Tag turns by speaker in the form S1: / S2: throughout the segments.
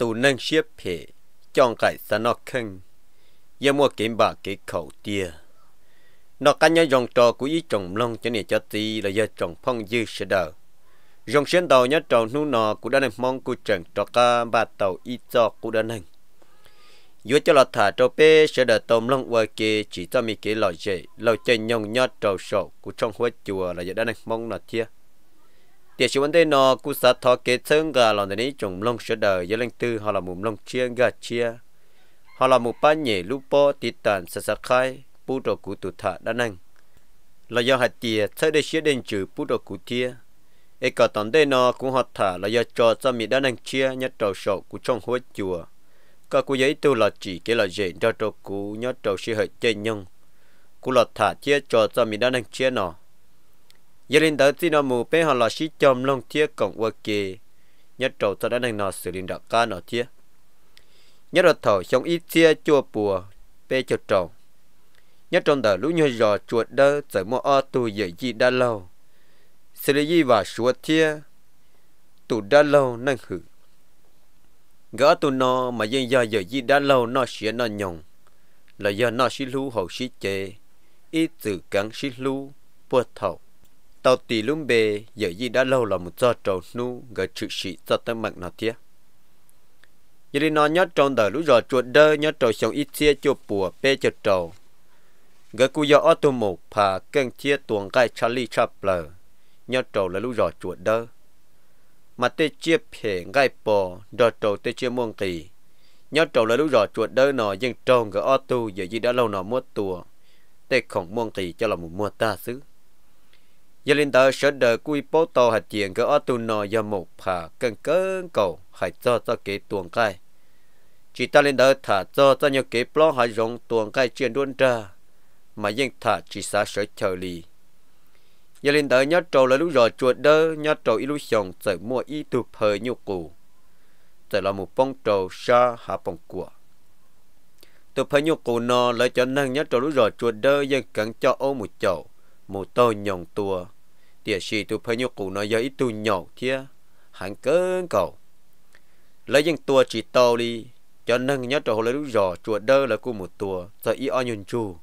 S1: tù nâng xếp phê chọn cái sa nó khăn giờ mua kiếm bà cái khẩu tia nó cá nhân dòng trò của ý trồng lông cho nên cho tí là do trồng phong dư sẽ đờ dòng xuyên tàu nhớ trầu nu nọ của đàn em mong của trần trò ca ba tàu y cho của đàn em dù cho lọt thả trâu bê sẽ đợi tôm lông qua kia chỉ cho mi kế lòi dễ lòi chơi nhông nhót trầu sổ của trong hối chùa là do đàn em mong là thiệt địa chỉ vấn đề nó cũng sát thọ kế chân gà lòng này trồng lông sữa đời dưới lên tư họ là mùng lông chia gà chia họ là một ba nhẹ lúc po tít tàn sát sát khai bù đồ cụ tụt thả đa năng là do hạt tìa sẽ để chia đền trừ bù đồ cụ tia ấy cả toàn đây nó cũng họ thả là do cho cho mi đa năng chia nhất trầu sổ của trong hối chùa cả cụ giấy tu là chỉ cái là dễ cho trầu cụ nhất trầu sĩ hệ chơi nhung cụ là thả chia cho cho mi đa năng chia nó giờ linh tới chỉ nó mù bé họ là sĩ chom long chia cổng qua kề nhất trầu cho đã đang nó xử linh đặc ca nó chia nhất là thở trong ít chia chùa bùa bé cho trầu nhất trong đời lũ như giò chuột đơ tới mua o tu dậy gì đã lâu xử lý gì và suốt chia tụ đã lâu năng hử gỡ tụ nó mà dân do dậy gì đã lâu nó sẽ nó nhồng là do nó xí lú hậu xí chê ít từ cắn xí lú bớt thầu tàu tỷ lũng bề giờ gì đã lâu là một do trầu nu gờ chữ sĩ do tâm mạng nó thiếc giờ đi nó nhớ trong đời lũ rồi chuột đơ nhớ trầu sống ít chia cho bùa bê cho trầu gờ cú giờ ô tô một phà kênh chia tuồng gai Charlie Chaplin nhớ trầu là lũ rồi chuột đơ mà tê chia phê gai bò đò trầu tê chia muông kỳ nhớ trầu là lũ rồi chuột đơ nọ dân trầu gờ ô tô giờ gì đã lâu nọ mua tùa tê không muông kỳ cho là một mua ta xứ giờ lên tờ sở đời cùi bố tổ hạt chuyện cơ ở tù nọ giờ một phà cần cơn cầu hãy cho cho kế tuồng cây chỉ ta lên tờ thả cho cho nhiều kế bó hãy rộng tuồng cây chuyện đuôn ra mà yên thả chỉ xa sở chờ lì giờ lên tờ nhớ trầu là lúc rồi chuột đơ nhớ trầu ít lúc xong sợ mua ít tụp hơi nhu cụ sợ là một bông trầu xa hạ bông của tụp hơi nhu cụ nó lại cho năng nhớ trầu lúc rồi chuột đơ dân cần cho ô một chậu mù tô nhồng tua địa sĩ tu phải nhu cụ nói giờ ít tu nhậu thia hắn cơn cầu lấy những tua chỉ tàu đi cho nâng nhớ trò lấy lúc giò chùa đơ là cu một tua rồi y o nhon chu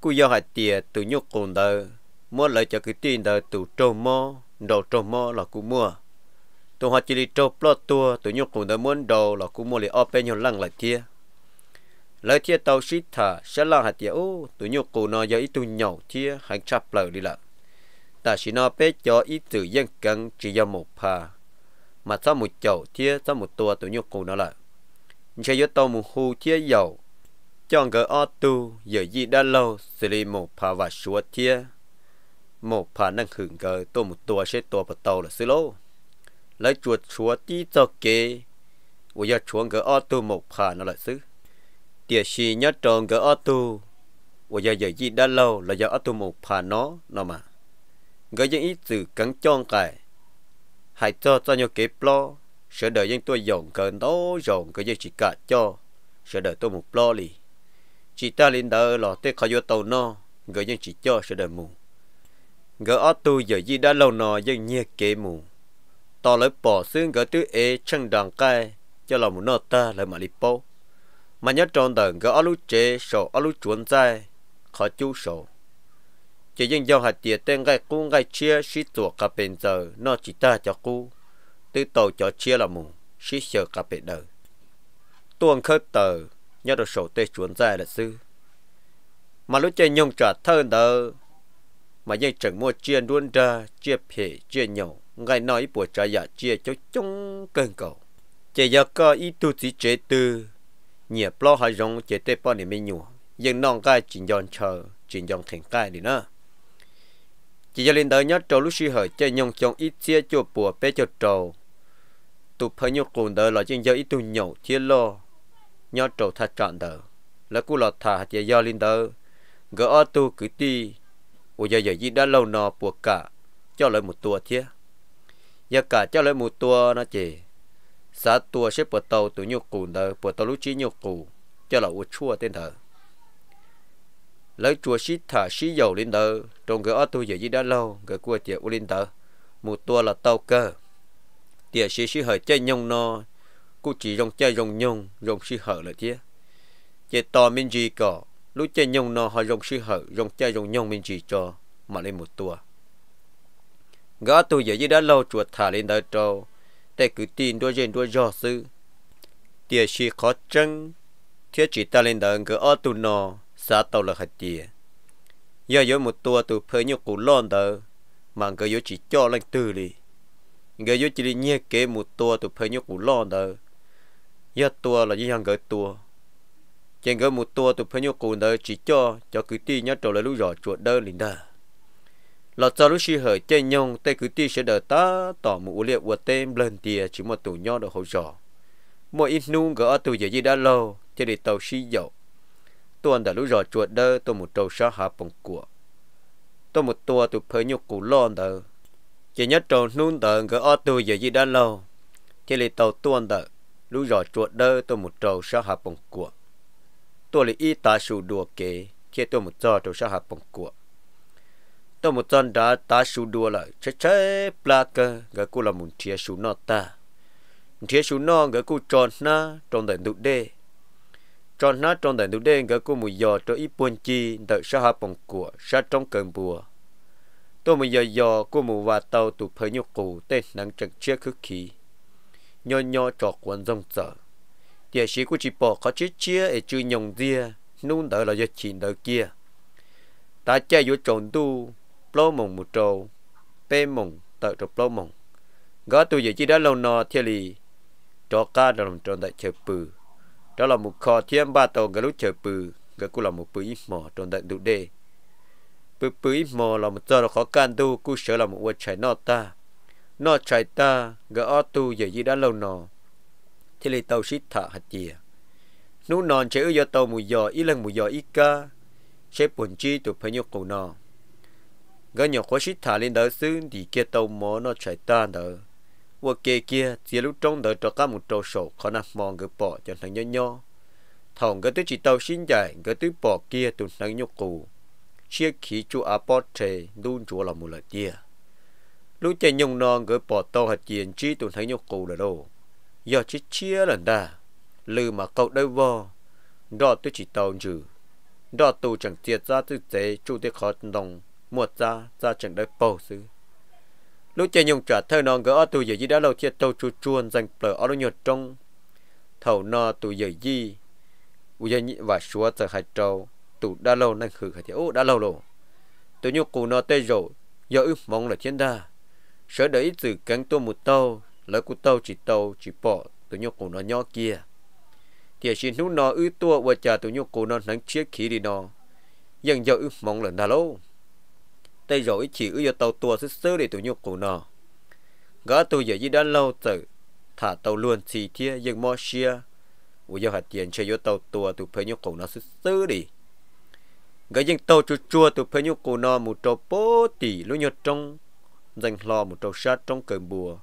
S1: cu do hạt tiề từ nhục cồn đơ mua lại cho cái tin đơ từ trâu mò đồ trâu mò là cu mua tụ họ chỉ đi trâu plot tua từ nhục cồn đơ muốn đồ là cu mua lại ở bên nhau lăng lại thiê. ลยเทียตาชิตาฉลาหัดเดียวตุยโกนอยอิตุยาวเทียหันชับเปล่าดีละแต่ชินาเป๊จออิตุยังกังจียมุพามาซ้ำมุดเจ้าเทียซ้ำมุดตัวตุยโกนอละใช้ยตอมุฮูเทียยาจ้องกออตูเยยิด้าโลราสิริมุพาวาชัวเทียมุพานังหึงเกอตัวมุดตัวใช้ตัวประตูละสิโลแล้วจวดชัวตีเจ้าเกอวอยาชวงกออตูมุพานั่ละซื้อ địa sĩ nhớ tròn gỡ ở tu và giờ giờ gì đã lâu là giờ ở tu một phà nó nó mà gỡ những ý từ cắn chong cài hãy cho cho nhau kế lo sẽ đợi những tôi dọn cái đó dọn cái dân chỉ cả cho sẽ đợi tôi một lo lì chỉ ta lên đời là tết khỏi vô tàu nó gỡ những chỉ cho sẽ đợi mù gỡ ở tu giờ gì đã lâu nọ những nhẹ kế mù to lấy bỏ xương gỡ tứ ấy chẳng đằng cay cho là một nó ta lại mà lì bỏ mà nhớ tròn tầng gỡ alu chế sổ alu chuẩn dài khó chú sổ chỉ dân dòng hạt chia tên gai cu gai chia xí tuột cả bên giờ nó chỉ ta cho cu từ tàu cho chia là mù xí sợ cả bên đời tuồng khơi tờ nhớ được sổ tê chuẩn dài là sư mà lúc chơi nhung trả thơ đờ mà dân chẳng mua chia đuôn ra chia phê chia nhậu ngay nói bùa trả giả dạ chia cho chung cơn cầu chỉ giờ có ý tu chỉ chế tư nhiều lo hay rong chế tế bao niệm nhiều nhưng non cái chỉ dọn chờ chỉ dọn thành cái đi nữa chỉ cho lên đời nhớ trâu lúc xưa hở chơi nhung chong ít chia cho bùa bé cho trâu tụ phải nhốt cùng đời là chuyện giờ ít tụ nhậu chia lo nhớ trâu thật trọn đời là cú lọt thả chỉ do lên đời gỡ ô tu cứ đi ôi giờ giờ gì đã lâu nọ buộc cả cho lấy một tua chia giờ cả cho lấy một tua nó chỉ sa tua xếp bột tàu tụ nhục cù nợ bột tàu lúc chỉ nhục cù cho là u chua tên thờ lấy chua xí thả xí dầu lên đờ trong cái ở tu giờ gì đã lâu cái cua tiệt u lên đờ một tua là tàu cơ tiệt xí xí hở chơi nhông no cô chỉ rong chơi rong nhông rong xí hở là thế chơi to mình gì cả lúc chơi nhông no họ rong xí hở rong chơi rong nhông mình gì cho mà lên một tua gã tu giờ gì đã lâu chuột thả lên đờ trâu để cứ tin đôi dên đôi giò sư tia chỉ khó chân thiết chỉ ta lên đằng cứ ở tu nò xa tàu là hạt tia giờ giờ một tua tụ phơi như củ lon đờ mà cứ giờ chỉ cho lên từ đi giờ giờ chỉ đi nhẹ kế một tua tụ phơi như củ lon đờ giờ tua là như hàng gỡ tua chỉ gỡ một tua tụ phơi như củ đờ chỉ cho cho cứ tin nhớ trở lại lúc rõ chuột đơn liền đờ lọ cho lúc xì hở chơi nhông tay cứ ti sẽ đỡ ta tỏ một mũ liệu của tên lần tìa chỉ một tủ nho được hậu giỏ mỗi ít nung gỡ tù giờ gì đã lâu chơi để tàu xì dậu tuần đã lúc giỏ chuột đơ tôi một trâu sa hạ bằng của tôi một tua tụ phơi nhục củ lon đờ chỉ nhất trâu nung đờ gỡ ở tù giờ gì đã lâu chơi để tàu tuần đờ lúc giỏ chuột đơ tôi một trâu sa hạ bằng của tôi lại y tá sù đùa kế chơi tôi một trò trâu sa hạ bằng của tôi một chân đã ta sù đua lại chế chế plak gã cô là muốn chia sù nó ta chia sù nó gã cô tròn na tròn đầy đủ đê tròn na tròn đầy đủ đê gã cô mùi giò cho ít buồn chi đợi sa hạ bằng của sa trong cơn bùa tôi mùi giò giò cô mù và tàu tụ phơi nhục cụ tên nắng trần chia khứ khí nho nho trọ quần rong sợ địa sĩ của chị bỏ có chiếc chia để chư nhồng ria nung đỡ là do chị đỡ kia ta chơi vô trộn tu plo mùng một trâu pe mùng tờ trâu plo mùng gõ tù giờ chi đã lâu nọ thiệt li, cho ca đó làm tròn tại chợ bự đó là một kho thiên ba tàu gà lúc chợ bự gà cũng là một bự ít mỏ tròn tại đủ đê bự bự ít mỏ là một giờ là khó can tu cú sợ là một vật trái nọ ta nọ trái ta gà ở tù giờ chi đã lâu nọ thiệt li tàu xít thả hạt chìa nú nòn chế ư giờ tàu mùi giò ít lần mùi giò ít ca chế buồn chi tụi phải nhục cổ nọ gỡ nhỏ khó xít thả lên đó xứ thì kia tàu mò nó chạy tan đó và kia kia chỉ lúc trong đó cho các một trâu sổ khó nằm mòn gỡ bỏ cho thằng nhỏ nhỏ thằng gỡ tới chỉ tàu xin dài gỡ tới bỏ kia tụi thằng nhỏ cụ chia khí chú áp bỏ trề đun chúa là một lợi kia, lúc chạy nhung non gỡ bỏ tàu hạt tiền chi tụi thằng nhỏ cụ là đâu giờ chỉ chia lần đà lư mà cậu đây vô đó tôi chỉ tàu trừ đó tôi chẳng tiệt ra tư thế chú tiết khó đồng một ra ra chẳng đợi bầu xứ lũ chơi nhung trả thơ non gỡ ở tù giờ gì đã lâu chia tàu chu chuồn dành bờ ở đâu nhột trong thầu no tù giờ gì bây giờ và xóa tờ hai trâu tù đã lâu nên khử khai ô đã lâu rồi tù nhu cù nó tê rổ giờ ước mong là thiên đa sợ đợi từ cánh tôi một tàu lỡ của tàu chỉ tàu chỉ bỏ tù nhu cù nó nhỏ kia thì xin lúc nó ư tua và chờ tù nhu cù nó nắng chiếc khí đi nó dần giờ ước mong là đã lâu tay rồi chỉ ưu tàu tua sức sơ để tụi nhục cổ nọ gã tụi giờ gì đã lâu tử thả tàu luôn chỉ thia dừng mò xia ủa giờ hạt tiền chơi vô tàu tua tụi phải nhục cổ nọ sức sơ đi gã dừng tàu chua chua tụi phải nhục cổ nọ một trâu bố tỷ lũ nhột trong dành lo một trâu sát trong cơn bùa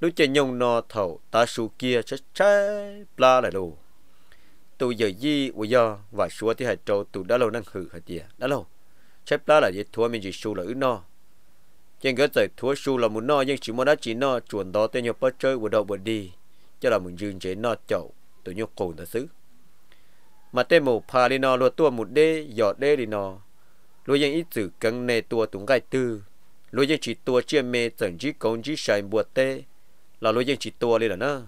S1: lũ chơi nhông nọ thầu ta su kia chết trái bla lại đồ tụi giờ gì ủa giờ và xua thì hạt trâu tụi đã lâu năng hử hạt tiền đã lâu chép đó là gì thua mình chỉ xu là ứ no nhưng cái giải thua xu là muốn no nhưng chỉ muốn đã chỉ no chuẩn đó tên nhập bắt chơi của đầu bờ đi cho là muốn dừng chế no chậu tụi nhóc cồn thật sự mà tên mù pha đi no luật tua một đê giọt đê đi no lúc dân ít chữ cân nề tua tụng gai tư lúc dân chỉ tua chia mê chẳng chỉ công chỉ sai buộc tê là lúc dân chỉ tua đi là nó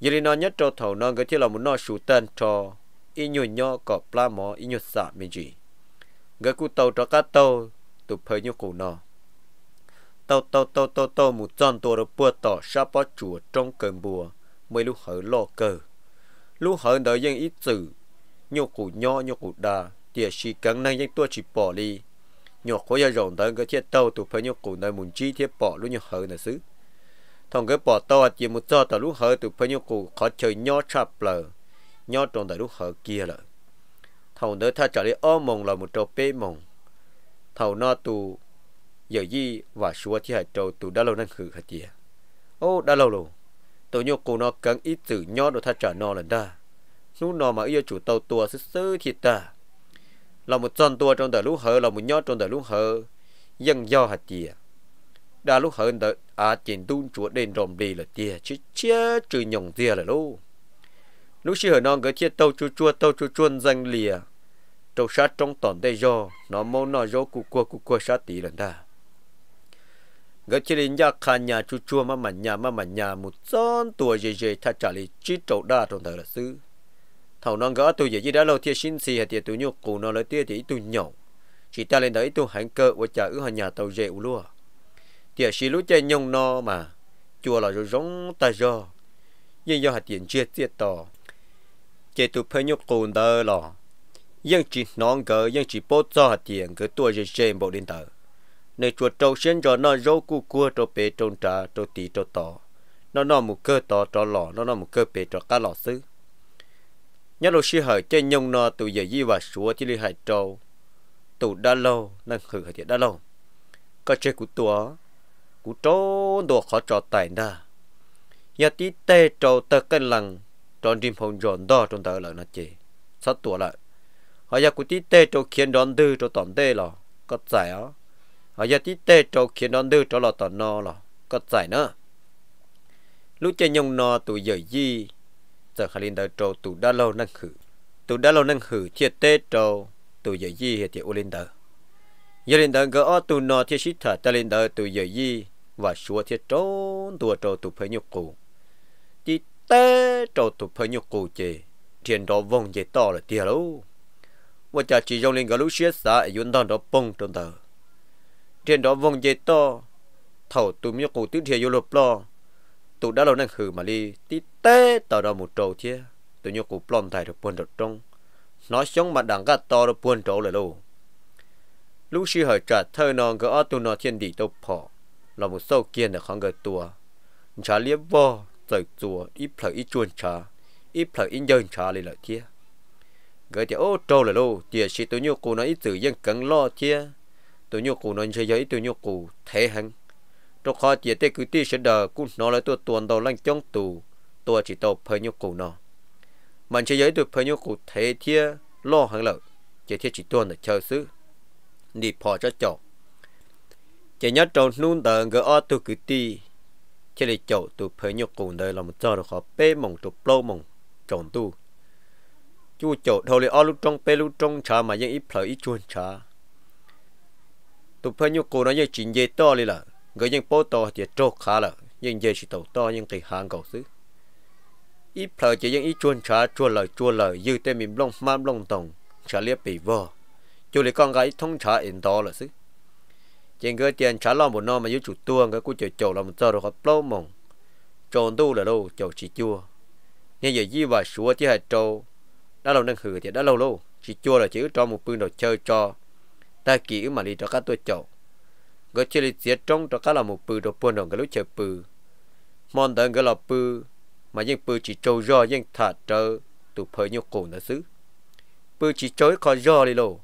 S1: giờ đi no nhất cho thầu no cái thiết là muốn no sưu tên cho ít nhiều nhỏ cọp la mò ít nhiều sạ mình chỉ gỡ cụ tàu cho cá tàu tụ phơi nhau cụ nọ tàu tàu tàu tàu tàu một tròn tua rồi bùa tỏ sa bó chùa trong cơn bùa mới lúc hở lo cờ lúc hở đợi dân ít chữ nhau cụ nhỏ nhau cụ đà tiệt chỉ cắn năng dân tua chỉ bỏ đi nhỏ có gia rộng tới cái thiết tàu tụ phơi nhau cụ nơi muốn chi thiết bỏ luôn nhau hở nữa xứ thằng cái bỏ tàu chỉ một tròn tàu lúc hở tụ phơi nhau cụ khó chơi nhỏ chạp lờ nhỏ trong tại lúc hở kia lợi thầu nữa tha trả lại ô mông là một trâu bê mông thầu nó tù giờ gì và xua chỉ hai trâu tù đã lâu năng khử hạt tìa ô đã lâu lâu tôi nhô cô nó cắn ít từ nhó đồ tha trả nó lần đa nú nó mà yêu chủ tàu tua sư sư thịt ta là một tròn tua trong đời lúc hờ là một nhó trong đời lúc hờ dân do hạt tìa đã lúc hờ đợi à tiền đun chúa đền rồng đi là tìa chứ chia trừ nhồng tìa là lâu lúc xưa non cái chia tàu chua chua tàu chua chuôn danh lìa tàu sát trong toàn đây do nó mau nó do cụ cua cụ cua sát tí lần ta cái chia đến nhà khan nhà chua chua mà mà nhà mà mà nhà một son tuổi dề dề tha trả lời chỉ trâu đa trong thời là sư thầu non gỡ tôi dễ gì đã lâu thiệt xin xì hạt thiệt tôi nhục cụ nó lấy tiệt thì tôi nhậu chỉ ta lên đấy tôi hãng cơ và trả ứ nhà tàu dễ u lúa tiệt xí lúc chơi nhông no mà chùa là rồi giống ta do nhưng do hạt tiền chia tiệt tò chế tụ phơi nhục cồn tờ lò nhưng chỉ nón cờ nhưng chỉ bố cho tiền cứ tua dây dây bộ điện tờ nơi chuột trâu xuyên cho nó râu cu cua cho bê trâu trà cho tí trâu tò nó nó một cơ tò cho lò nó nó một cơ bê cho cá lò xứ nhớ lúc xí hở chơi nhông nó tụ giờ dì và súa chỉ li hại trâu tụ đã lâu năng hử hở thiệt đã lâu có chơi của tụa của trâu đồ khó trò tài na giờ tí tê trâu tơ cân lăng tròn tim phòng giòn đó trong tờ lợn nát chê sát tuổi lại họ giờ cũng tí tê cho khiến đón đưa cho tòn tê lò có giải á họ giờ tí tê cho khiến đón đưa cho lò tòn no lò có giải nữa lúc chơi nhung no tụi giờ gì giờ khai linh đợi trâu tụi đã lâu năng khử tụi đã lâu năng khử chia tê trâu tụi giờ gì hiện thì ô linh đợi giờ linh đợi gỡ tụi no chia xít thở ta linh đợi tụi giờ gì và xua thiết trốn tụi trâu tụi phải nhục cụ tí tê trâu tụ phải nhục cụ chê thiên đó vong dễ to là tiệt lâu và cha chỉ dòng lên cái lũ xuyết xã yun đòn đó bông trong tờ thiên đó vong dễ to thầu tụ nhục cụ tứ thiền vô lộp lo tụ đã lâu năng khử mà đi tí tê tờ đó một trâu chia tụ nhục cụ plon thải được buồn được trong nó sống mà đằng cả to được buồn trâu là lâu lũ sư hỏi trả thơ non gỡ tụ nó thiên đi tụ phò là một sâu kiên được không gỡ tua chả liếc vô giờ chùa ít phải ít chuồn trà ít phải ít dân trà lại lại kia gửi thì ô trâu là lô tiệt sĩ tôi nhô cụ nói ít tự dân cần lo kia tôi nhô cụ nói chơi giấy tôi nhô cụ thế hăng trong khó tiệt tê cứ ti sẽ đờ cũng nó là tôi tuần đầu lăng chống tù tôi chỉ tàu phơi nhô cụ nó mình chơi giấy tôi phơi nhô cụ thế kia lo hàng lợi chỉ thiết chỉ tuần là chờ xứ đi phò cho chọc chỉ nhất trong nung tờ gỡ o tôi cứ ti chỉ là chỗ tụ phải nhục cùng đời làm cho được họ bê mỏng tụ lâu mỏng tròn tu chú chỗ đầu lì o lúc trong bê lúc trong trà mà những ít phải ít chuồn trà tụ phải nhục cùng nó như chín gì to đi là người những bố to thì trâu khá là nhưng giờ chỉ tàu to nhưng cái hàng cầu xứ ít phải chỉ những ít chuồn trà chuồn lời chuồn lời như tên mình long mam long tòng trà liếc bị vò chú lì con gái thông trà in đó là xứ trên cái tiền trả lo một nó mà yếu chủ tuông cái cú chở chở là một tờ rồi hợp lâu mong tròn tu là đâu chở chỉ chua nghe giờ gì và súa chỉ hay trâu đã lâu đang hử thì đã lâu lâu chỉ chua là chỉ cho một bưng đồ chơi cho ta kỹ mà đi cho các tôi chậu cái chơi lịch giết trong cho các là một bự đồ buôn đồng cái lúc chơi bự mòn tận cái là bự mà những bự chỉ trâu do những thả trơ tụ phơi nhiều cổ nữa xứ bự chỉ chối khỏi do đi lô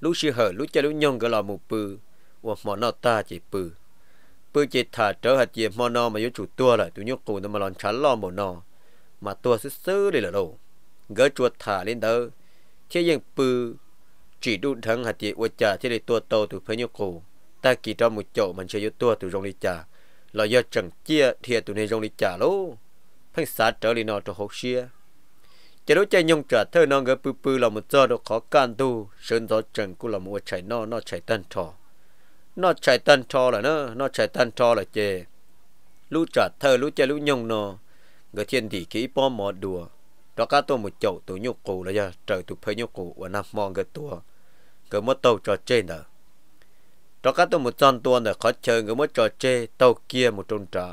S1: lúc xì hở lúc chơi lúc nhông cái là một bự ว่ามอนอตาจีปือปือจิตถาเจอหัดเยี่ยมอนอมายุจุดตัวเลยตุยกูนมาลอนชั้นล่อมอนอมาตัวซื้อเลยล่ะโลเกิดจวดถาเล่นเดอเชี่ยยังปือจีดูทั้งหัดเยี่ยวจ่าที่ได้ตัวโตตุเพยกูตากีจอมุจโจมันเชยตัวตุรงลิจ่าเรายอจังเจียเทียตุในรงลิจ่าโลพังสาเจอลีนอตัวหกเชีย จะรู้ใจยงจัดเธอนองเกปือปือเราหมดจอดขอการดูเชิญ่อจังกูเรามมวใช้นอนอใช้ตันทอ nó chạy tan cho là nó nó chạy tan cho là chê lũ trả thơ lũ chê lũ nhung nó người thiên thì kỹ bom mò đùa đó cá tôi một chậu tôi nhục cụ là giờ trời tôi phơi nhục cụ ở nam mong người tua người mất tàu trò chê nữa. đó cá tôi một tròn tua nè khó chơi người mất trò chê tàu kia một trôn trả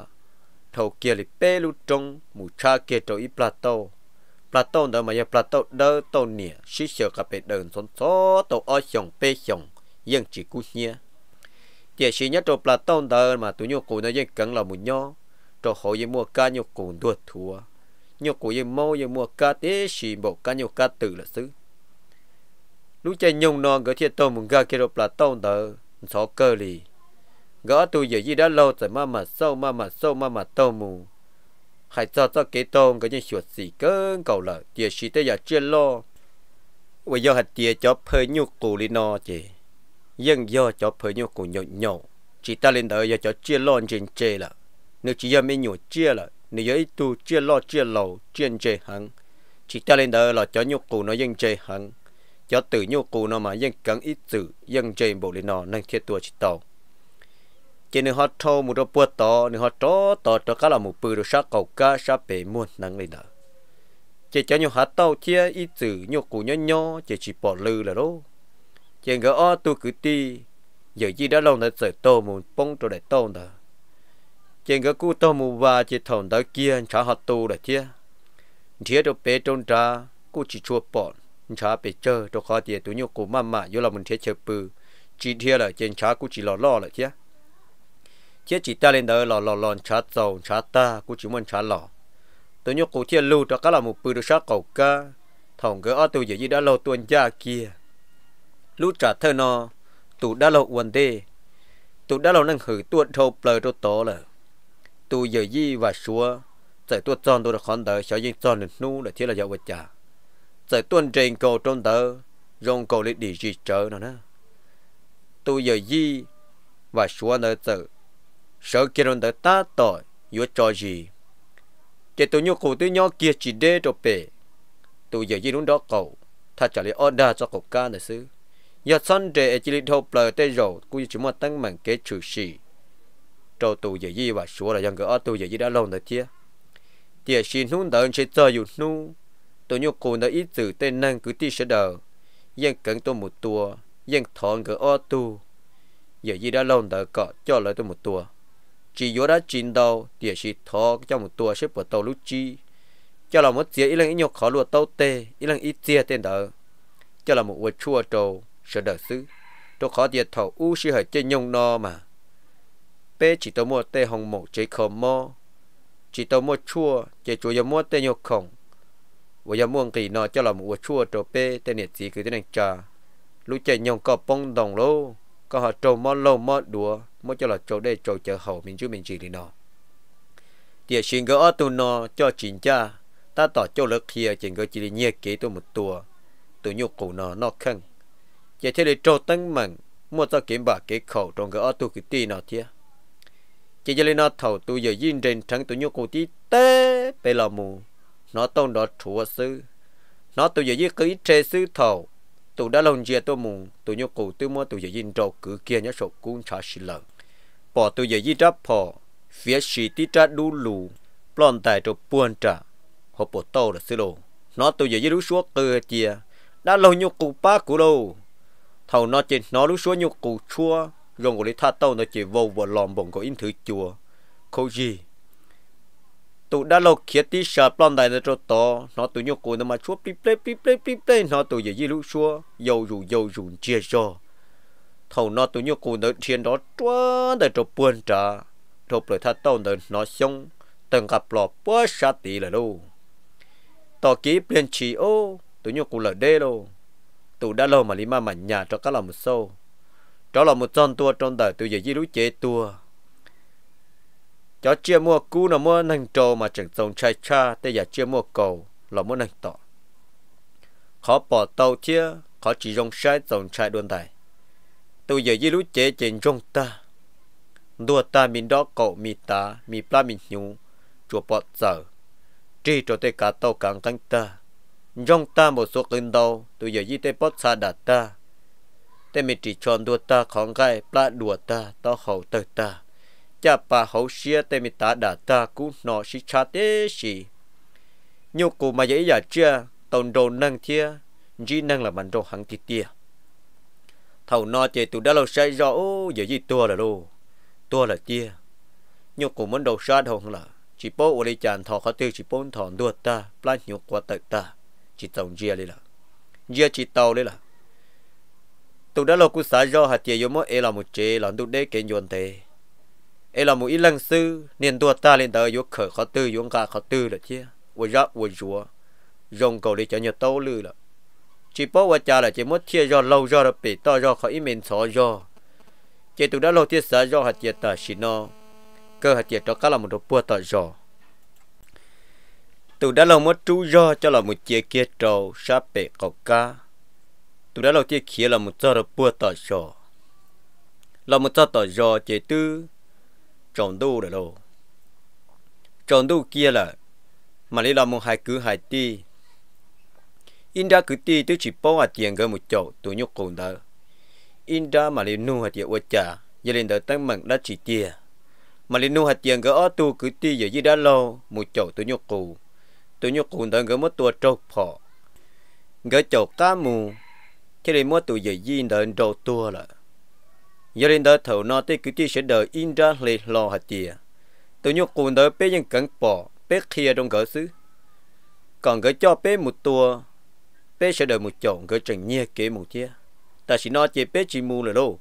S1: tàu kia là bê lũ trông mù cha kia trâu ít plato plato đó mà giờ plato đỡ tàu nè xí xíu cà bê đơn xón xó tàu ở xong bê xong nhưng chỉ cú nhia giờ xí nhất là tông đời mà tụi nhau cùng nó dân cần là một nhau trâu họ dân mua cá nhau cùng đua thua nhau cùng dân mâu dân mua cá tế chỉ bộ cá nhau cá tự là xứ lúc chơi nhung non gỡ thiết tông mùng gà kia là tông đời sáu cơ lì gỡ tụi giờ gì đã lâu rồi mà mà sâu mà mà sâu mà mà tôm mù hay cho cho cái tông cái những chuột gì cơn cầu là giờ xí tới giờ chưa lo bây giờ hạt tiề cho phơi nhu cụ lì no chị nhưng do cho phơi nhau cũng nhậu nhậu chỉ ta lên đời giờ cho chia lo trên chê là nếu chỉ giờ mới nhậu chia là nếu giờ tu chia lo chia lầu trên chê hẳn chỉ ta lên đời là cho nhau cụ nó dân chê hẳn cho từ nhau cụ nó mà dân cắn ít tử dân chê bộ lên nó năng thiết tua chỉ tàu chỉ nếu họ thâu một đôi bữa to nếu họ tró to cho cả là một bữa rồi sát cầu cá sát bể muôn năng lên đời chỉ cho nhau hát tàu chia ít tử nhau cụ nhau nhau chỉ chỉ bỏ lư là đâu chỉ ngỡ o tu cử ti giờ chỉ đã lâu nữa sợi tô một bông tôi để tô nữa chỉ ngỡ cú tô một và chỉ thòng đó kia trả họ tu để thia thia đâu bé trôn ra cú chỉ chua bọn trả bé chơi đâu khó tiền tụi nhau cú mà mà vô là mình thia chơi bự chỉ thế là trên trả cú chỉ lò lò lại thia thia chỉ ta lên đó lò lò lò trả dầu trả ta cú chỉ muốn trả lò tụi nhau cú thia lưu cho cả là một bự được sát cầu ca thòng gỡ o tu giờ chỉ đã lâu tuần gia kia lúc trả thơ nó tụ đã lộ quần tê tụ đã lộ năng hử tuột thâu bờ rô tố lờ tụ giờ di và xua giải tuột tròn tụ đã khón tờ sở dinh tròn nu là thiết là dạo vật trả giải tuần trên cầu trong tờ rong cầu lịch đi gì chờ nó nè tụ giờ di và xua nợ tử sở kia rồi tờ ta tỏi yếu cho gì chỉ tụ nhu cụ tụ nhỏ kia chỉ đê cho bể tụ giờ di đúng đó cầu thật trả lời order cho cậu ca này xứ giờ sân để chỉ lịch hộp lời tê rổ cũng chỉ một tăng mạnh kế chủ sĩ trâu tù dễ gì và số là dân gỡ tù dễ gì đã lâu nữa kia tiệt xin hôn đợi sẽ chờ dù nu tôi nhớ cô đã ý tử tên năng cứ ti sẽ đờ dân cần tôi một tua dân thọn gỡ o tu giờ gì đã lâu đợi cọ cho lời tôi một tua chỉ vô đã chín đầu tiệt sĩ thọ cho một tua xếp vào tàu lúc chi cho là một tiệt ít lần ít nhọc khó lụa tàu tê ít lần ít tia tên đờ cho là một vật chua trâu sợ đỡ sư tôi khó tiệt thầu u sư hở chơi nhung no mà bé chỉ tôi mua tê hồng mộ chơi khờ mò chỉ tôi mua chua chơi chua giờ mua tê nhục khổng và giờ mua kỳ nọ cho là mua chua cho bé tê nhiệt gì cứ thế này chờ lúc chơi nhung có bông đồng lô có họ trâu mò lô mò đùa mò cho là trâu đây trâu chợ hậu mình chứ mình chỉ đi nọ tiệt xin gỡ tu nọ cho chính cha ta tỏ cho lực kia chính gỡ chỉ đi nhẹ kế tôi một tua tôi nhục cổ nọ nó khăng giờ thế này trâu tăng mừng mua cho kiếm bạc cái khẩu trong cái ô tô cái tì nào thế chỉ cho lên nó thầu tu giờ yên trên trắng tu nhau cổ tí tê bây là mù nó tông đó chúa sư nó tu giờ yên cứ chê sư thầu tu đã lòng chia tu mù tu nhau cổ tu mua tu giờ yên trâu cứ kia nhớ sổ cũng chả xí lợn bỏ tu giờ yên đáp bỏ phía xì tí trả đu lù plon tài trâu buồn trả hộp bỏ tàu là sư lô nó tu giờ yên rú xuống cơ chia đã lòng nhau cổ ba cú đâu thầu nó chỉ nó lúc xuống nhục cụ chua rồi của lý tha tàu nó chỉ vô vào lòng bụng của in thứ chùa câu gì tụ đã lâu kia tí sợ plon đại nó cho to nó tụ nhục cụ nó mà chua pi play pi play pi play nó tụ giờ gì lúc xua dầu dù dầu dù chia cho thầu nó tụ nhục cụ nó thiên đó chua để cho buồn trả cho lời tha tàu nó nó xong từng gặp lọ bớt sát tí là đâu tỏ ký bên chỉ ô tụ nhục cụ là đê đâu tụ đã lâu mà lima mà nhà cho các là một sâu cho là một con tua trong đời tôi giờ dưới lũ chế tua cho chia mua cú nó mua nành trâu mà chẳng trồng chai cha tây giờ chia mua cầu là mua nành tọ khó bỏ tàu chia khó chỉ dùng sai trồng chai đơn đại, tôi giờ dưới lũ chế trên trong ta đua ta mình đó cậu mi ta mi pla mình nhung chùa bỏ giờ chỉ cho tây cả tàu càng căng ta trong ta một số cơn đau tôi giờ yết bớt xa đặt ta tên mình chỉ chọn đua ta khóng gai plá đùa ta tao hậu tơ ta cha bà hậu xia tên mình ta đặt ta cũng nọ xí cha tế xì nhiều cụ mà dễ dàng chưa tồn đồ năng thia chỉ năng là mình đồ hằng thịt tia thầu no chơi tụi đã lâu say rõ giờ gì tua là lô tua là tia nhiều cụ muốn đầu sát hồng là chỉ bố ở đây chàng thọ khó tiêu chỉ bốn thọn đua ta plá nhiều quá tật ta chỉ trồng chia đi là chia chỉ tàu đi là tụ đã lâu cú xã do hạt tiền yếu mỗi e là một chế là tụ đế kiện yuan thế e là một ít lăng sư nên tua ta lên tờ yếu khởi khó tư yếu cả khó tư là chia ôi ra ôi chúa rồng cầu đi cho nhiều tàu lư là chỉ bỏ qua cha là chỉ mất chia do lâu do là bị to do khỏi mình xó do chỉ tụ đã lâu chia xã do hạt tiền ta xí nó cơ hạt tiền đó cả là một đồ bùa tờ giò tụ đã lòng mất trú do cho là một chiếc kia trâu sắp bể cầu ca tụ đã lòng chiếc kia là một giờ được bua tỏ sổ là một giờ tỏ sổ chế tư tròn đu rồi đâu tròn đu kia là mà lấy là một hai cứ hai ti inda cứ ti tôi chỉ bỏ à tiền cái một chỗ tôi nhúc cùng đó inda mà lấy nu hai tiền quá giờ lên tới tăng mạnh đã chỉ tiền mà lấy nu hạt tiền cái ở tu cứ ti giờ gì đã lâu một chỗ tôi nhúc cùng tụi nhau cùng đang gỡ mất tua trâu phò gỡ chột ta mù thế thì mất tụi giờ gì đợi đầu tua là giờ đến đợi thầu nó tới cứ chỉ sẽ đợi in ra lì lò hạt tiề tụi nhau cùng đợi bé những cắn bò bé kia trong gỡ xứ còn gỡ cho bé một tua bé sẽ đợi một chồng gỡ trần nhia kế một chia ta chỉ nói chỉ bé chỉ mù là đâu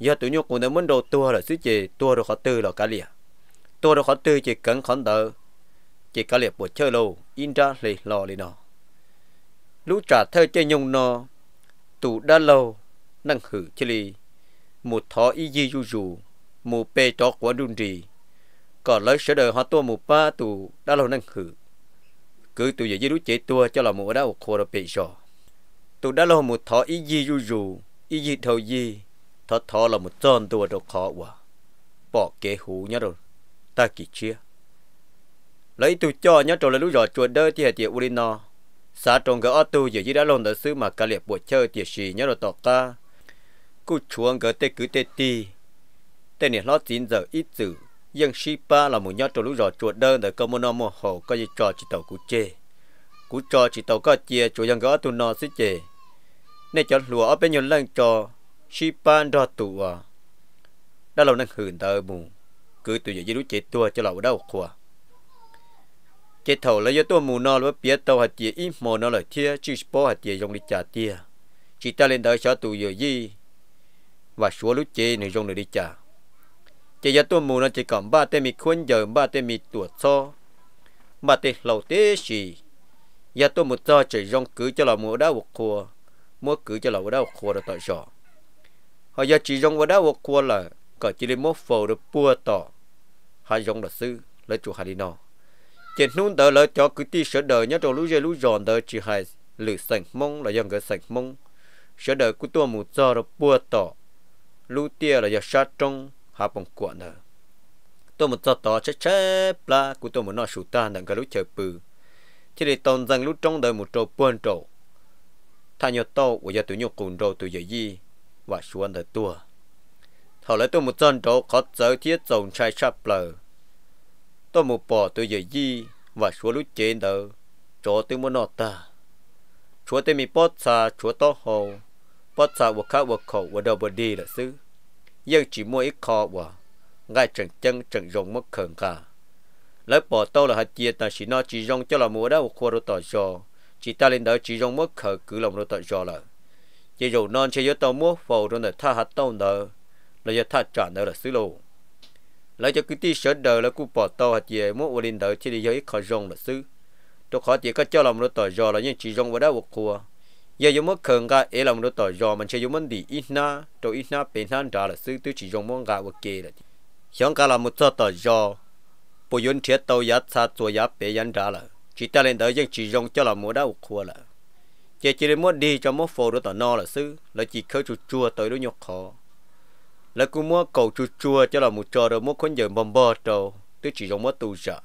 S1: giờ tụi nhau cùng đợi muốn đầu tua là xứ chỉ tua rồi khó tư là cả liền tua rồi khó tư chỉ cắn khó đợi chỉ có liệp bộ chơi lô in ra lì lò lì nọ lũ trả thơ chơi nhung nọ tụ đã lâu năng hử chơi lì một thọ y di du dù mù bê chó quá đun rì còn lấy sở đời hoa tua một ba tụ đã lâu năng hử cứ tụ dễ dưới lũ chế tua cho là một đã ổ khô rồi bị sọ tù đa lô một thọ y di du dù y di thầu di thọ thó là một tròn tua rồi khó quá bỏ kế hủ nhá rồi ta kỳ chia lấy tu cho nhớ trộn lấy lũ giọt chuột đơ thì hệ tiệt urino xã trong gỡ ở tu giờ dưới đã lồn đỡ xứ mà cả liệt buổi chơi tiệt xì nhớ rồi tỏ ca cú chuông gỡ tê cứ tê ti tê này lót chín giờ ít chữ nhưng shipa là một nhớ trộn lũ giọt chuột đơ đỡ cơ mono mô hồ có gì trò chỉ tàu cú chê cú trò chỉ tàu có chia chuột dân gỡ tu nó xí chê nên cho lùa ở bên nhau lần trò shipa đo tụ à đã lâu năng hưởng tờ mù cứ từ giờ dưới lũ chết tua cho lão đâu khoa chế thầu là do tôi mù nó là biết tàu hạt chia ít mồ nó là chia chứ bố hạt chia dùng đi trả tia chỉ ta lên đời cho tù giờ gì và số lúc chế này dùng để đi trả chỉ giờ tôi mù nó chỉ còn ba tên mi khuyên giờ ba tên mi tuột so ba tên lầu tế gì giờ tôi một cho chỉ dùng cứ cho là mùa đá một khua mua cứ cho là mua đá một khua là tội sọ họ giờ chỉ dùng mua đá một khua là có chỉ lên mua phổ được bua tỏ hai dùng là sư lấy chủ hà đi nào chỉ nôn đỡ là cho cứ ti sửa đời nhớ trong lũ dây lũ giòn tờ chỉ hay lử sành mông là dòng người sành mông sửa đời cứ tua một giờ là bua tỏ lũ tia là giờ sát trong hạ bằng cuộn tờ tôi một giờ tỏ chết chết là cứ tôi một nọ sụt ta nặng cái lũ chơi bự chỉ để tồn rằng lũ trong đời một trâu buôn trâu thay nhau tàu và giờ tụi nhau cùng trâu tụi giờ gì và xuống đời tua thầu lấy tôi một dân trâu khó giờ thiết dòng chai sắp lờ tôi một bỏ tôi giờ gì và số lúc trên đó cho tôi muốn nọ ta chúa tôi mi bớt xa chúa to hồ bớt xa và khác và khẩu và đầu vật đi là xứ nhưng chỉ mua ít khó và ngay chẳng chân chẳng rồng mất khẩn cả lấy bỏ tôi là hạt chia ta chỉ nó chỉ rong cho là mua đó một khoa rồi tỏ giò chỉ ta lên đó chỉ rong mất khờ cứ lòng rồi tỏ giò là chỉ dù non chỉ cho tao mua phù rồi là tha hạt tao nợ là giờ tha trả nợ là xứ lù lấy cho cái tí sợ đời là cú bỏ tàu hạt gì muốn ổn linh đời chỉ để giới khó rong là xứ tôi khó chỉ có cho lòng nó tỏi giò là những chỉ rong vào đá một cua giờ dùng mất khẩn cả ấy lòng nó tỏi giò mình sẽ dùng mình đi ít na tôi ít na bên han trả là xứ tôi chỉ rong mong gạo một kia là chẳng cả là một số tỏi giò bộ yến thiết tàu giá xa tua giá bể yan trả là chỉ ta lên đời những chỉ rong cho lòng mua đá một cua là chỉ chỉ muốn đi cho mất phô đó tỏi no là xứ là chỉ khơi chua chua tới đó nhọc khó là cũng mua cầu chua chua cho là một trò rồi mua con giờ bom bò trâu tôi chỉ dùng mua tu giả,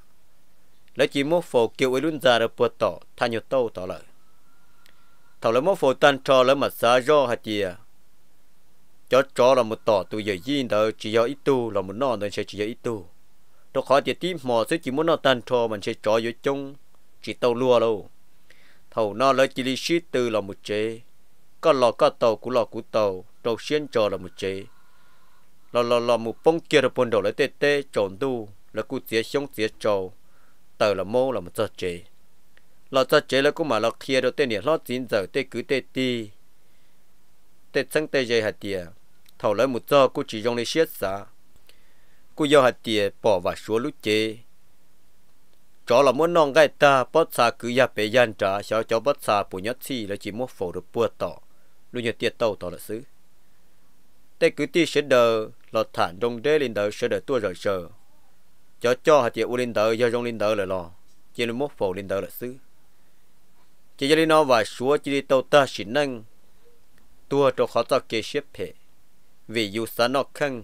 S1: là chỉ mua phổ kiểu ấy luôn già rồi bớt tỏ tha nhiều tàu tỏ lại thầu là mua phổ tan trò là mà xa do hạt gì à cho trò là một tỏ tôi giờ gì đó chỉ do ít tu là một non nên sẽ chỉ do ít tu tôi khó chỉ tím mò sẽ chỉ muốn nó tan trò mình sẽ trò vô chung chỉ tàu lua đâu thầu nó lấy chỉ lý từ là một chế có lò có tàu của lò của tàu tàu xuyên trò là một chế lò lò lò một phong kia rồi phần đầu lấy tê tê tròn đu là cụ tía xong tía trầu tờ là mô là một giờ chế lò giờ chế là cụ mà lò kia rồi tê nè lò chín giờ tê cứ tê ti tê chân tê dây hạt tiền, thầu lấy một giờ cụ chỉ dùng để xiết xả cụ yêu hạt tiền bỏ vào xuống lúc chế chó là muốn nong gai ta bớt xa cứ ya bể yan trả cho bớt xa bù nhất chi là chỉ muốn phổ được bùa tỏ luôn nhật tiền tàu tỏ là xứ tê cứ ti sẽ đờ lọt thản trong đế linh tờ sẽ được tua rời sờ cho cho hạt chị u linh tờ do trong linh tờ là lò chỉ là mốt phổ linh tờ là xứ chỉ cho nó và xúa chỉ đi tàu ta chỉ năng tua cho khó tao kê xếp hệ vì dù xa nó khăn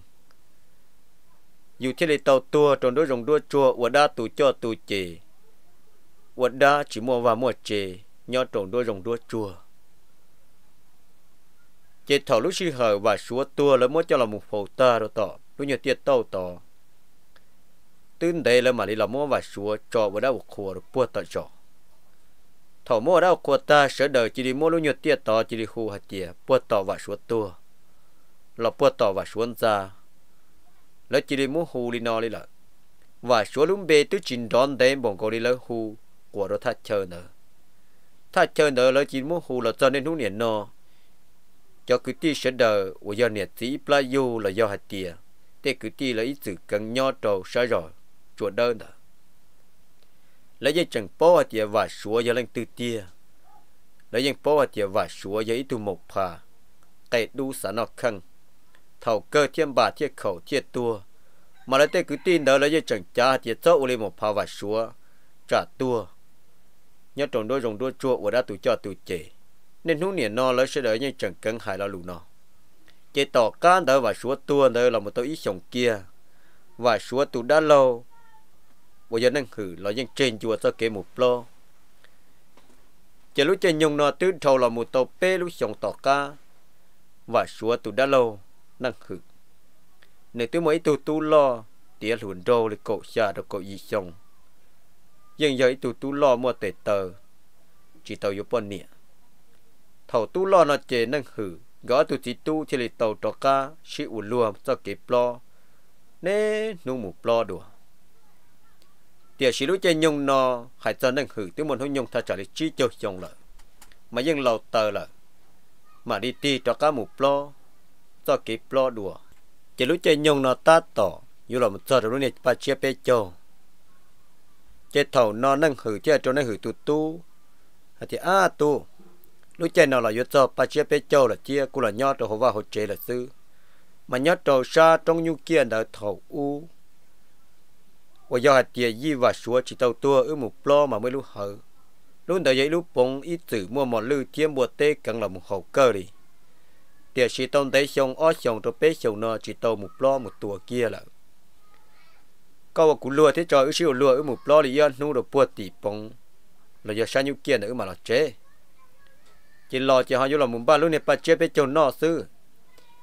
S1: dù thế đi tàu tua trong đối rồng đua chùa ua đa tù cho tù chì ua đa chỉ mua và mua chì nho trong đối rồng đua chùa chỉ thầu lúc xí hở và xúa tua là mới cho là một phổ ta đó tỏ lúc như tiết tàu tỏ tương đề là mà đi là mua và xúa cho và đau khổ được bua tỏ cho thầu mua đau khổ ta sẽ đời chỉ đi mua lúc như tiết tỏ chỉ đi khu hạt chìa bua tỏ và xúa tua là bua tỏ và xúa ra là chỉ đi mua hù đi no đi là và xúa lúc bê tứ chín đón đến bọn cô đi lấy hù của đó thắt chờ nữa thắt chờ nữa là chỉ mua hù là cho nên hú niệm no cho cứ ti sẽ đờ của do nè tí pla yu là do hạt tìa thế cứ ti là ít sự cần nho trầu sai rồi chùa đơn đó lấy dây chẳng po hạt tìa và xúa do lên tư tia lấy dây po hạt tìa và xúa do ít tu một phà cây đu xả nó khăn thầu cơ thiên bà thiên khẩu thiên tua mà lấy thế cứ tin đó lấy dây chẳng cha tìa cho lên một phà và xúa trả tua nhớ trồng đôi rồng đôi chua của đã tụ cho tụ chế nên hú niệm nó lấy sẽ đợi như chẳng cần hại là lù nó chế tỏ can đỡ và số tua đỡ là một tôi ít chồng kia và số tu đã lâu bây giờ đang hử là những trên chùa cho kể một lo chế lúc chơi nhung nó tứ thầu là một tàu pê lúc chồng tỏ ca và số tu đã lâu Năng hử nếu tôi mới tu tu lo tía lùn rô lấy cậu xa được cậu gì chồng nhưng giờ tu tu lo mua tệ tờ chỉ tàu yếu bọn niệm thầu tu lo nó chế nâng hử gõ tu chỉ tu chỉ lì tàu trò ca sĩ u lùa cho kịp lo nê nu mù lo đùa tiệt sĩ lúc chơi nhung nó hãy cho nâng hử tiếng môn hôn nhung thay trả lì chi cho chồng lợi mà dân lầu tờ lợi mà đi ti trò ca mù lo cho kịp lo đùa chỉ lúc chơi nhung nó ta tỏ như là một giờ rồi nè ba chia bê cho chế thầu nó nâng hử chơi cho nâng hử tu tu hãy thì a tu lúc chơi nào là yếu cho ba chia bé châu là chia cũng là nhót rồi họ vào họ chế là sư mà nhót trầu xa trong nhu kia là thầu u và do hạt tiền di và xúa chỉ tàu tua ở một lo mà mới lúc hở lúc đó giấy lúc bông ít tử mua mòn lư chiếm bùa tê cần là một hậu cơ đi tiền sĩ tông thấy xong ó xong rồi bé xong nó chỉ tàu một lo một tua kia là câu của lừa thế trời ở siêu lừa ở một lo thì yên nu được bùa tỷ bông là giờ sao nhu kia nữa mà là chế chỉ lo chỉ họ vô là mùng ba lúc này bắt chế bé chồng nọ sư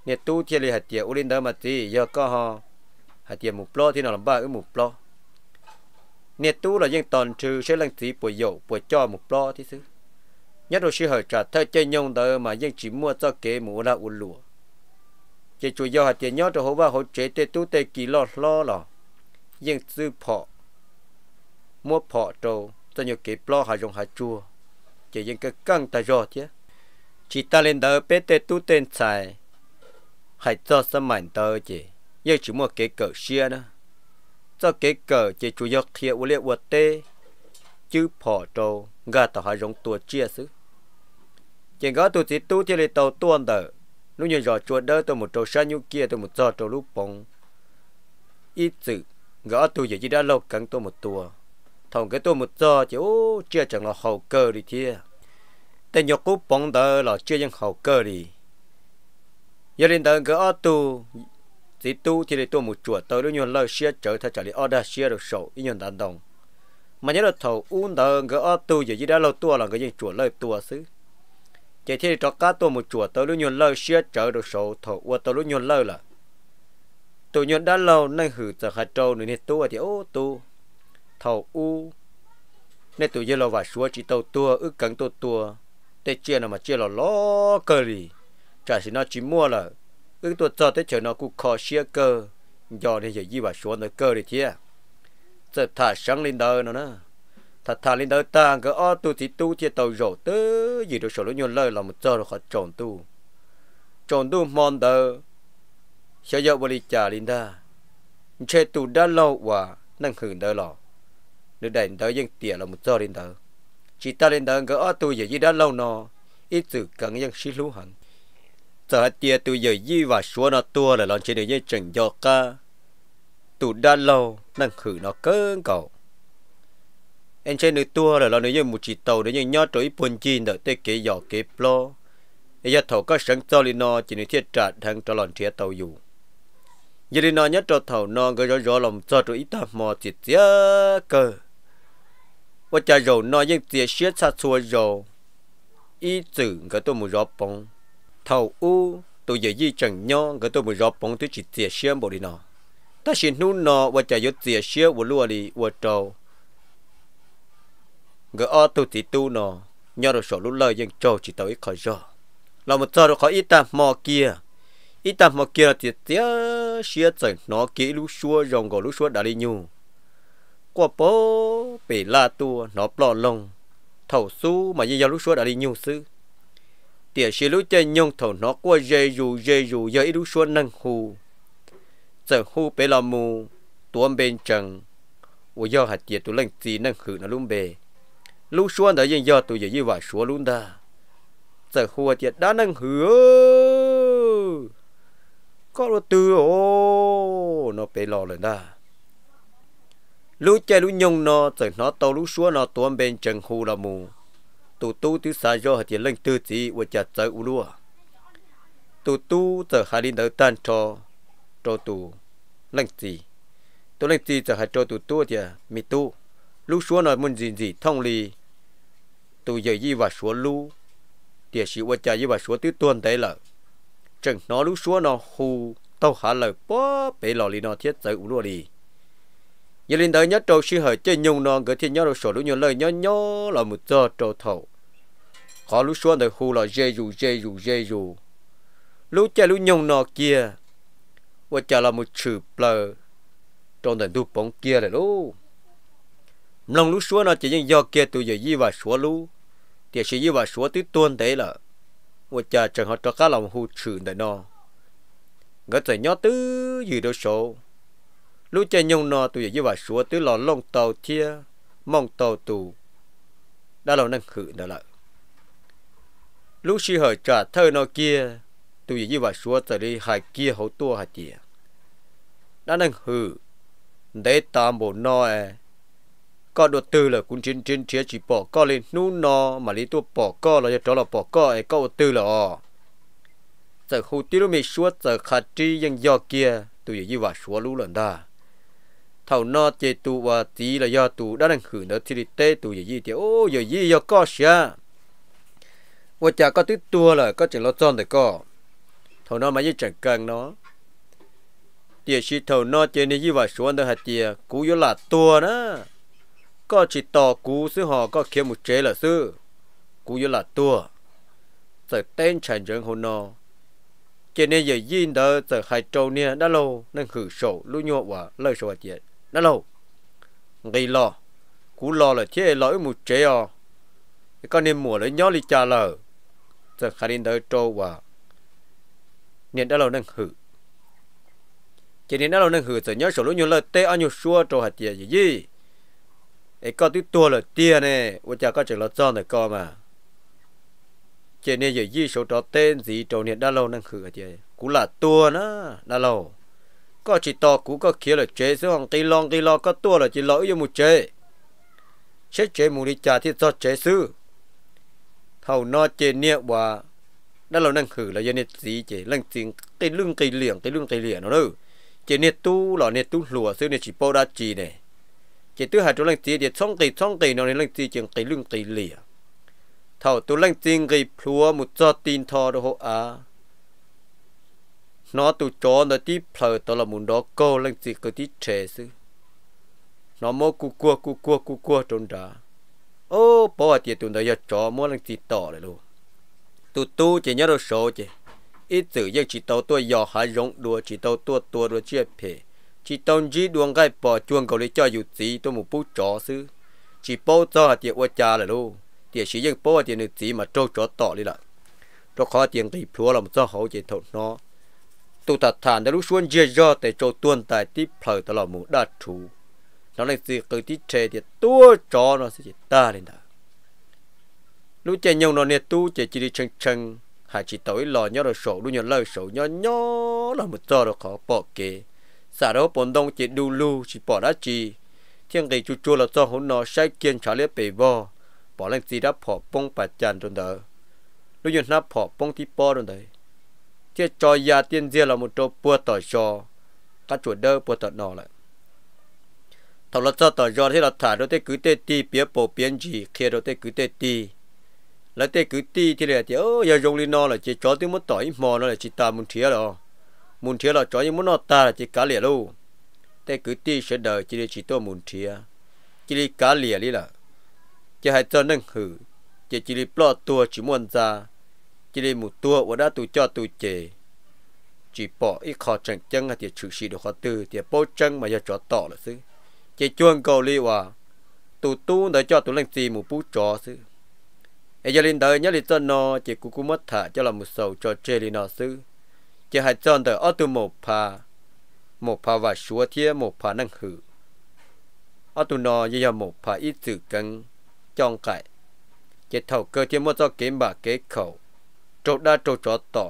S1: nè tu chia li hạt tiệt u lên đó mà gì giờ có ho hạt tiệt mù plo thì nó làm ba ở mù plo nè tu là riêng toàn trừ sẽ lăng sĩ bùi dầu bùi cho mù plo thì sư nhất rồi sư hỏi trả thơ chơi nhông đó mà riêng chỉ mua cho kế mù là u lụa, chỉ chủ do hạt tiệt nhót cho hố ba hỗ chế tê tu tê kỳ lo lo lò riêng sư phọ mua phọ trâu cho nhiều kế plo hà dùng hà chua chỉ riêng cái căng ta rồi chứ chỉ ta lên đó bé tê tu tên xài hãy cho sớm mạnh tờ chứ nhưng chỉ mua cái cờ xia nữa cho cái cờ chỉ chủ yếu thiệt u liệu u tê chứ phò trâu gà tàu hai giống tua chia xứ chỉ gõ tu chỉ tu chỉ lấy tàu tuôn đỡ lúc như giò chuột đỡ tôi một trâu sa như kia tôi một giò trâu lúc bóng ít sự gõ tu giờ chỉ đã lâu cắn tôi một tua thằng cái tôi một giờ chỉ ô chưa chẳng là hậu cơ đi thia tên nhóc cú bóng đờ là chưa chẳng hậu cơ đi giờ lên tận cái ô tu chỉ tu thì để tôi một chùa tới đôi nhau lời xia chở thay trả lại order xia được sổ ý nhau đàn đồng mà nhớ là thầu uống đờ cái ô tu giờ chỉ đã lâu tua là cái gì chùa lời tua xứ chỉ thì cho cá tôi một chùa tới đôi nhau lời xia chở được sổ thầu uống tới đôi nhau lời là tôi nhau đã lâu nên hử giờ khai trâu nữa thì tu thì ô tu ทาอูในตัวเยลว่าชัวจิตเอาตัวอึกังตัวตัวเตเจียนมาเจียนล้อเกอลีจ่าสินาจิมัวล่ะอึกตัวจอดแต่เจ้านกูคอเชียเกอยอนี่ยยี่ว่าชัวในเกอลีเทียจะถ่าสังลินเดอร์นะนะถ้าทาลินเดอร์ต่างก็ออตูสิตูเทียเต่าโจเตยี่ดูโฉลุยนเลยเราไม่เจอขอจงตูจงตูมอนเดอร์เชยบริจาลินดาเชตูด้านล่าว่านั่งหืนเดอร์หรอ nếu đành tới dân tiền là một giờ đến tờ chỉ ta đến tờ có ở tôi giờ gì đã lâu nọ ít sự cần dân xí lú hẳn giờ tiền tôi giờ gì và xua nó tua là lon trên đường dây trần do ca tụ đã lâu năng khử nó cơn cầu anh trên đường tua là lon dân một chỉ tàu để như nhót trỗi buồn chi đợi tới kế giọt kế plo giờ thầu có sẵn cho lên nó chỉ nên thiết trả thằng cho lon chia tàu dù giờ lên nó nhất cho thầu nó gây rõ rõ lòng cho trỗi ít tò mò chỉ tiếc cơ 我家肉那用这些擦搓肉，一整个都没热崩，头乌都也一整样个都没热崩，都是这些没的呢。但是努那我家有这些我落里我找，个二都只都呢，伢都少路来用找只到一块肉，那么找到块一担毛 kia。ít tầm mà kia thì tiếc xia chảy nó kỹ lúc xua rồng gò lúc xua đã đi nhung của bố bị la tua nó bỏ lông thầu su mà như giao lúc xưa đã đi nhung sư tiệt sĩ lúc chơi nhung thầu nó qua dê dù dê dù giờ ít lúc xưa nâng hù giờ hù bê là mù tuôn bên trần ủa giờ hạt tiệt tụi lần gì nâng khử nó luôn bề lúc xưa đã dân giờ tụi giờ như vậy xua luôn đa giờ hù tiệt đã nâng hứa có lo tư ô nó bê lò lên đa lú chơi lú nhung nó rồi nó tàu lú xua nó tuôn bên chân khu là mù tụ tu tu sa do thì lên tư gì và chặt tới u lúa tụ tu giờ hai đi đỡ tan cho cho tụ lên gì tụ lên gì giờ hai cho tụ tu thì à, mi tu lú xua nó muốn gì gì thông lý, tụ giờ gì và xua lú thì à, sĩ và chặt gì và xua tứ tuôn đấy là chân nó lú xua nó hù tàu hạ lời bó bể lò lì nó thiết tới u lúa đi giờ linh tới nhớ trâu sư hở chơi nhung non gửi thiên nhớ đồ sổ lúc nhớ lời nhớ nhớ là một giờ trâu thầu khó lúc xuân đời khu là dê dù dê dù dê dù lúc chơi lúc nhung nọ kia và chờ là một chữ plờ trong đời đu bóng kia này lúc lòng lúc xuân nó chỉ những do kia tụi giờ di và xóa lúc thì sẽ di và xóa tứ tuôn đấy là và chờ chẳng họ cho cá lòng hụt chữ đời nó gỡ trời nhớ tứ gì đâu số lúc chơi nhung nọ tụi như vậy xuống tứ lò lông tàu chia mong tàu tù đã lâu năng khử đó là lúc suy hở trả thơ nó kia tụi như vậy xuống tới đi hai kia hậu tua hai tia đã năng khử để tam bộ nó e có đồ tư là cũng trên trên chia chỉ bỏ co lên nu nó mà lý tua bỏ co là cho là bỏ co e có tư là ờ giờ khu tiêu mi suốt giờ khát chi dân do kia tụi như vậy xuống lũ lần đó thầu nọ chế tu và tí là do tu đã đang khử nó thì tế tu gì gì thì ô giờ gì giờ có xia và chả có thứ tua là có chuyện lo tròn để có thầu nọ mà chỉ chẳng cần nó thì chỉ thầu nọ chế này như vậy xuống đó hạt tiề cú yếu là tua đó có chỉ tỏ cú sư họ có kiếm một chế là sư cú yếu là tua giờ tên chẳng chẳng hồn nọ cho nên giờ yên đó giờ hai trâu nè đã lâu nên khử sổ lũ nhộn và lời sổ tiệt nó lâu ngày lo cú lo là chế lỗi một chế à con nên mùa lấy nhó đi trả lờ giờ khai đến đời trâu và nên đã lâu nâng hử chỉ nên đã lâu nâng hử giờ nhớ sổ lũ nhiều lời tê ăn nhiều xua trâu hạt tiền gì gì ấy có tí tua là tiền nè ủa cha có chỉ là do này co mà chỉ nên giờ gì sổ trâu tên gì trâu nên đã lâu nâng hử chứ cũng là tua nó đã lâu ก็จิตตอกูก็เขียเลยเจซอ่งตีลองตีลอก็ตัวเลยจิตลออยู่มุเจเชเจมูริจาที่จอดเจซื้อ เท่านอเจเนี่ยว่า นั่นเรานั่งคือเราเนี่ยสีเจเรื่องจริงตีลุงตีเหลี่ยงตีลุงตีเหลี่ยงเนอะเจเนี่ยตู้หล่อเนี่ยตู้หลัวซื้อเนี่ยจิโปราจีเนี่ยเจตื้อหาตัวเัง่องจีเจช่องตีช่องตีนอนในเร่งจีเจียงตีลุงตีเหลี่ยงเท่าตัวเั่งจิงกีพลัวมุดจอดตีนทอโดโฮอา nó tụ chó nó tí phở tao là muốn đó câu lên gì cái tí trẻ sư nó mô cu cua cu cua cu cua trốn đó ô bỏ à tiền tụi nó giờ chó mua lên gì tỏ lại luôn tụ tu chỉ nhớ đồ số chứ ít tự giờ chỉ tao tôi giờ há rộng đùa chỉ tao tôi tôi đùa chia phe chỉ tao chỉ đuông cái bỏ chuông cầu lấy cho dù gì tôi một bút chó sư chỉ bao cho à tiền qua cha lại luôn tiền sử dụng bao tiền được gì mà trâu chó tỏ đi lại nó khó tiền thì phúa làm cho hậu chỉ thầu nó tụ thật thản để lúc xuân dễ do để cho tuôn tại tí phở tao lò mù đa chủ nó lên sự cứ tí trẻ thì tua cho nó sẽ chỉ ta lên đó lúc trẻ nhau nó nè tu trẻ chỉ đi chân chân hà chỉ tối lò nhớ rồi sổ lúc nhớ lời sổ nhớ nhớ là một giờ rồi khó bỏ kê xả đó bốn đông chỉ đu lù chỉ bỏ đá chi thiên kỳ chú chua là do hỗn nó sai kiên trả lễ bề vo bỏ lên gì đã bỏ bông bạch chàn rồi đó lúc nhớ nó bỏ bông tí bò rồi đấy chia cho gia tiên riêng là một chỗ bua tỏi cho các chuột đơ bua tỏi nọ lại thầu lót cho tỏi cho thế là thả đôi tay cứ tê ti bía bổ biến gì kia đôi tay cứ tê ti lấy tay cứ ti thì là thì ô giờ dùng lên nọ là chỉ cho tiếng muốn tỏi mò nó là chỉ ta muốn thía rồi muốn thía là cho những muốn nó ta là chỉ cá lìa luôn tay cứ ti sẽ đời chỉ để chỉ tôi muốn thía chỉ để cá lìa đi là chỉ hai chân nâng hử chỉ chỉ để plot tua chỉ muốn ra chỉ đi một tua và đã tụ cho tụ chè chỉ bỏ ít khó chẳng chân là tiệt trừ sĩ được khó tư tiệt bố chân mà giờ cho tỏ là xứ chỉ chuông cầu li hòa tụ tu để cho tụ lên gì một bút chó xứ ai giờ lên đời nhớ lên chân nó chỉ cú cú mất thả cho là một sầu cho chê lên nó xứ chỉ hai chân đời ở từ một pa một pa và súa thiê một pa năng hử ở tụ nó giờ một pa ít sự cân trong cải chỉ thầu cơ thiê mất cho kiếm bà kế khẩu trộn đa trộn chỗ tỏ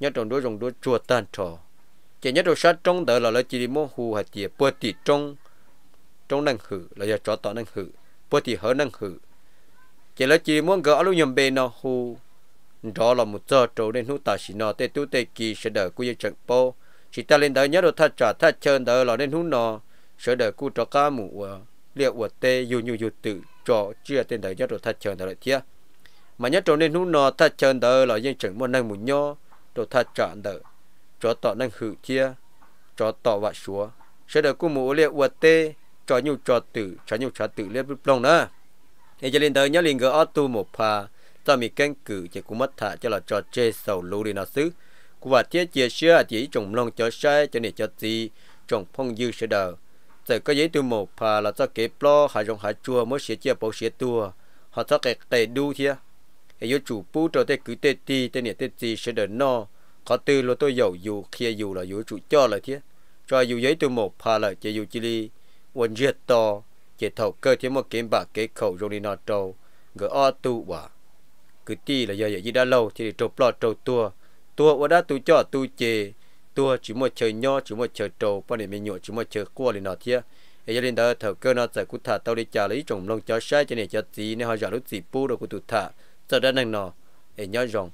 S1: nhớ trộn đôi dùng đôi chùa tan trò chỉ nhớ trộn sát trong đỡ là lấy chỉ đi mua hù hạt chỉ bữa thì trong trong năng hử là giờ chỗ tỏ năng hử bữa thì hở năng hử chỉ lấy chỉ muốn gỡ lúc nhầm bề nó hù đó là một giờ trộn nên hú ta chỉ nó tê tu tê kỳ sẽ đỡ cú trận po chỉ ta lên đời nhớ trộn thắt chặt thắt chân đời là nên hú nó sẽ đỡ cú cho cá mũ à, liệu vật tê dù như dù tự cho chưa tên đời nhớ trộn thắt chân đời lại mà nhớ trộn nên hú nó thật chân đỡ là dân chừng một năng một nhó đồ thật chọn đỡ cho tọ năng hữu chia cho tọ vạ xúa sẽ đỡ cũng mù liệu vật tê cho nhu cho tử cho nhu cho tử liệt bông nữa thì cho lên tới nhớ liền gỡ ót tu một phà, cho mình canh cử chỉ cũng mất thả cho là cho chê sầu lù đi nó xứ của vật thiết chia sẻ chỉ trồng long cho sai cho nên cho gì trồng phong dư sẽ đỡ giờ có giấy tu một phà là cho kế lo hai dòng hai chùa mới sẽ chia bầu sẽ tua họ cho cái cái đu thiệt ai yo chủ bù cho cứ tê ti tê nè tê ti sẽ đỡ no có tư lo tôi dầu dù kia dù là yo chủ cho là thế cho dù giấy tôi một pha là chỉ dù chỉ li quân to chỉ thầu cơ thế một kiếm bạc kế khẩu rồi đi nọ trâu gỡ o tu quả cứ ti là giờ gì đã lâu thì trâu plọ trâu tua tua ở đã tu cho tu chê tua chỉ một chơi nho chỉ một chơi trâu bao nhiêu mình nhổ chỉ một chơi cua lên nọ thế ấy lên đó thầu cơ nó giải cút thả tao đi trả lấy trồng lông cho sai cho nên cho gì nên họ giả lúc gì bu rồi cút thả giờ đã năng nọ để nhói rồng